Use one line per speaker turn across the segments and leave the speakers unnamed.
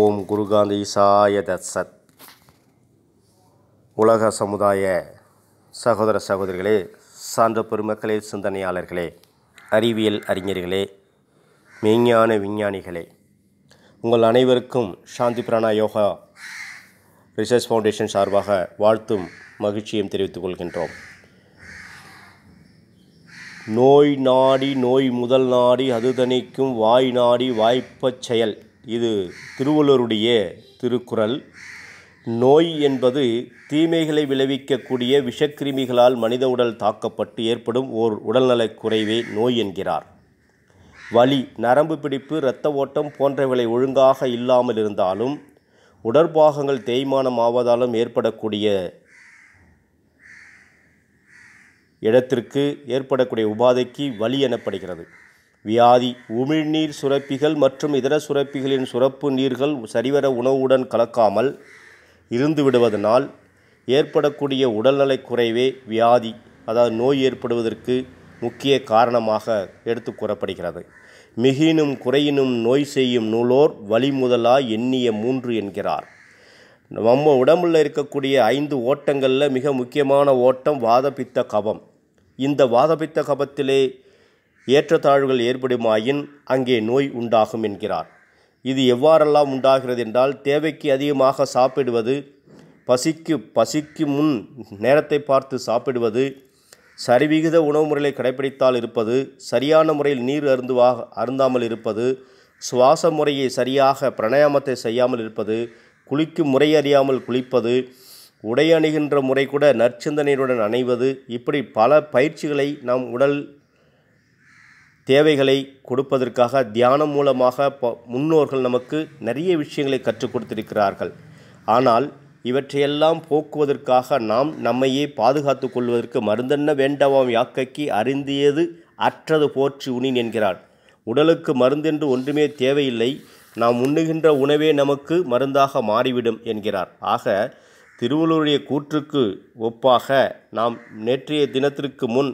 ஓம் குருகாந்த ஈசாய தத்சத் உலக சமுதாய சகோதர சகோதரிகளே சான்ற பெருமக்களே சிந்தனையாளர்களே அறிவியல் அறிஞர்களே மெய்ஞான விஞ்ஞானிகளே உங்கள் அனைவருக்கும் சாந்தி பிராணா யோகா ரிசர்ச் ஃபவுண்டேஷன் சார்பாக வாழ்த்தும் மகிழ்ச்சியும் தெரிவித்துக் கொள்கின்றோம் நோய் நாடி நோய் முதல் நாடி அது தணிக்கும் வாய் நாடி வாய்ப்பச் செயல் இது திருவள்ளுவருடைய திருக்குறள் நோய் என்பது தீமைகளை விளைவிக்கக்கூடிய விஷக்கிருமிகளால் மனித உடல் தாக்கப்பட்டு ஏற்படும் ஓர் உடல்நலக் குறைவே நோய் என்கிறார் வலி நரம்பு பிடிப்பு இரத்த ஓட்டம் போன்றவைகளை ஒழுங்காக இல்லாமல் இருந்தாலும் உடற்பாகங்கள் தேய்மானம் ஆவதாலும் ஏற்படக்கூடிய இடத்திற்கு ஏற்படக்கூடிய உபாதைக்கு வலி எனப்படுகிறது வியாதி உமிழ்நீர் சுரப்பிகள் மற்றும் இதர சுரப்பிகளின் சுரப்பு நீர்கள் சரிவர உணவுடன் கலக்காமல் இருந்து விடுவதனால் ஏற்படக்கூடிய உடல்நலை குறைவே வியாதி அதாவது நோய் ஏற்படுவதற்கு முக்கிய காரணமாக எடுத்து கூறப்படுகிறது மிகினும் குறையினும் நோய் செய்யும் நூலோர் வழி முதலா எண்ணிய மூன்று என்கிறார் நம்ம உடம்புல இருக்கக்கூடிய ஐந்து ஓட்டங்களில் மிக முக்கியமான ஓட்டம் வாதபித்த கபம் இந்த வாதபித்த கபத்திலே ஏற்றத்தாழ்வுகள் ஏற்படுமாயின் அங்கே நோய் உண்டாகும் என்கிறார் இது எவ்வாறெல்லாம் உண்டாகிறது என்றால் தேவைக்கு அதிகமாக சாப்பிடுவது பசிக்கு பசிக்கு முன் நேரத்தை பார்த்து சாப்பிடுவது சரிவிகித உணவு முறைகளை கடைபிடித்தால் இருப்பது சரியான முறையில் நீர் அருந்துவாக அருந்தாமல் இருப்பது சுவாச முறையை சரியாக பிரணயாமத்தை செய்யாமல் இருப்பது குளிக்கும் முறை அறியாமல் குளிப்பது உடை அணிகின்ற முறை கூட நற்சிந்தனையுடன் அணைவது இப்படி பல பயிற்சிகளை நம் உடல் தேவைகளை கொடுப்பதற்காக தியானம் மூலமாக முன்னோர்கள் நமக்கு நிறைய விஷயங்களை கற்றுக் கொடுத்திருக்கிறார்கள் ஆனால் இவற்றையெல்லாம் போக்குவதற்காக நாம் நம்மையே பாதுகாத்து கொள்வதற்கு மருந்தென்ன வேண்டவாம் யாக்கைக்கு அறிந்தியது அற்றது போற்றி உணின் என்கிறான் உடலுக்கு மருந்தென்று ஒன்றுமே தேவையில்லை நாம் உண்ணுகின்ற உணவே நமக்கு மருந்தாக மாறிவிடும் என்கிறார் ஆக திருவள்ளுவருடைய கூற்றுக்கு ஒப்பாக நாம் நேற்றைய தினத்திற்கு முன்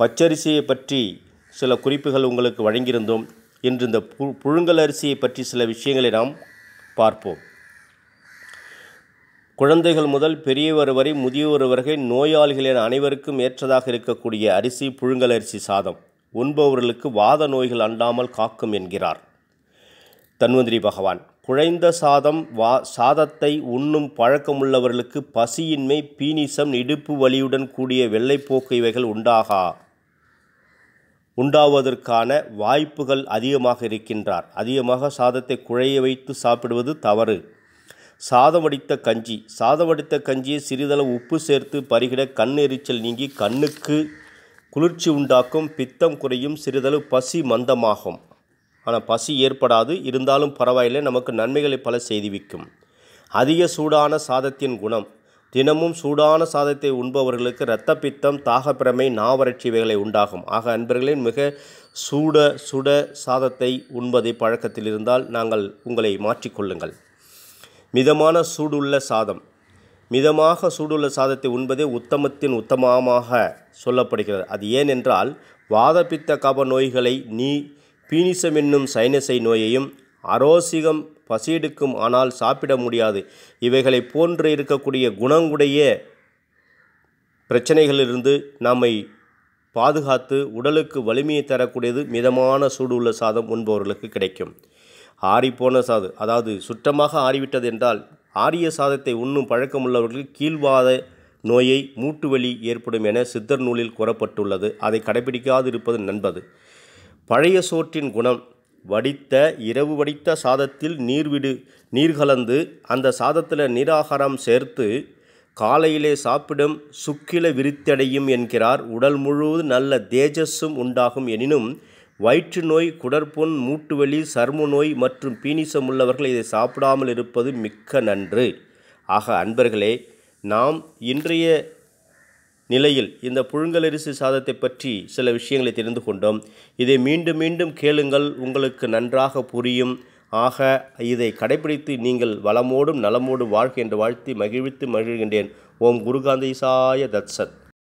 பச்சரிசியை பற்றி சில குறிப்புகள் உங்களுக்கு வழங்கியிருந்தோம் இன்று இந்த பு புழுங்கல் அரிசியை பற்றி சில விஷயங்களை நாம் பார்ப்போம் குழந்தைகள் முதல் பெரியவர் வரை முதியவர் வரை நோயாளிகள் என அனைவருக்கும் ஏற்றதாக இருக்கக்கூடிய அரிசி புழுங்கல் அரிசி சாதம் உண்பவர்களுக்கு வாத நோய்கள் அண்டாமல் காக்கும் என்கிறார் தன்வந்திரி பகவான் குழைந்த சாதம் வா சாதத்தை உண்ணும் பழக்கமுள்ளவர்களுக்கு பசியின்மை பீனிசம் இடுப்பு வலியுடன் கூடிய வெள்ளைப்போக்கு இவைகள் உண்டாகா உண்டாவதற்கான வாய்ப்புகள் அதிகமாக இருக்கின்றார் அதிகமாக சாதத்தை குழைய வைத்து சாப்பிடுவது தவறு சாதம் அடித்த கஞ்சி சாதம் அடித்த கஞ்சியை சிறிதளவு உப்பு சேர்த்து பருகிட கண் எரிச்சல் நீங்கி கண்ணுக்கு குளிர்ச்சி உண்டாக்கும் பித்தம் குறையும் சிறிதளவு பசி மந்தமாகும் ஆனால் பசி ஏற்படாது இருந்தாலும் பரவாயில்லை நமக்கு நன்மைகளை பல செய்துவிக்கும் அதிக சூடான சாதத்தின் குணம் தினமும் சூடான சாதத்தை உண்பவர்களுக்கு இரத்த பித்தம் தாகப்பிரமை நாவறட்சி இவைகளை உண்டாகும் ஆக அன்பர்களின் மிக சூட சுட சாதத்தை உண்பதை பழக்கத்தில் இருந்தால் நாங்கள் உங்களை மாற்றிக்கொள்ளுங்கள் மிதமான சூடுள்ள சாதம் மிதமாக சூடுள்ள சாதத்தை உண்பதே உத்தமத்தின் உத்தமமாக சொல்லப்படுகிறது அது ஏனென்றால் வாதப்பித்த கப நோய்களை நீ பீனிசம் என்னும் சைனசை நோயையும் அரோசிகம் பசியெடுக்கும் ஆனால் சாப்பிட முடியாது இவைகளை போன்று இருக்கக்கூடிய குணங்குடைய பிரச்சனைகளிலிருந்து நம்மை பாதுகாத்து உடலுக்கு வலிமையை தரக்கூடியது மிதமான சூடு உள்ள சாதம் உண்பவர்களுக்கு கிடைக்கும் ஆறிப்போன சாது அதாவது சுற்றமாக ஆறிவிட்டது என்றால் ஆரிய சாதத்தை உண்ணும் பழக்கம் உள்ளவர்கள் கீழ்வாத நோயை மூட்டுவலி ஏற்படும் என சித்தர் நூலில் கூறப்பட்டுள்ளது அதை கடைபிடிக்காது இருப்பது நண்பது பழைய சோற்றின் குணம் வடித்த இரவு வடித்த சாதத்தில் நீர் விடு நீர் கலந்து அந்த சாதத்தில் நீராகாரம் சேர்த்து காலையிலே சாப்பிடும் சுக்கில விரித்தடையும் என்கிறார் உடல் முழுவதும் நல்ல தேஜஸும் உண்டாகும் எனினும் வயிற்று நோய் குடற்புண் மூட்டுவலி சர்ம நோய் மற்றும் பீனிசம் உள்ளவர்கள் இதை சாப்பிடாமல் இருப்பது மிக்க நன்று ஆக அன்பர்களே நாம் இன்றைய நிலையில் இந்த புழுங்கலரிசி சாதத்தை பற்றி சில விஷயங்களை தெரிந்து கொண்டோம் இதை மீண்டும் மீண்டும் கேளுங்கள் உங்களுக்கு நன்றாக புரியும் ஆக இதை கடைபிடித்து நீங்கள் வளமோடும் நலமோடும் வாழ்க்கை என்று வாழ்த்தி மகிழ்வித்து மகிழ்கின்றேன் ஓம் குருகாந்தை சாய தத்சத்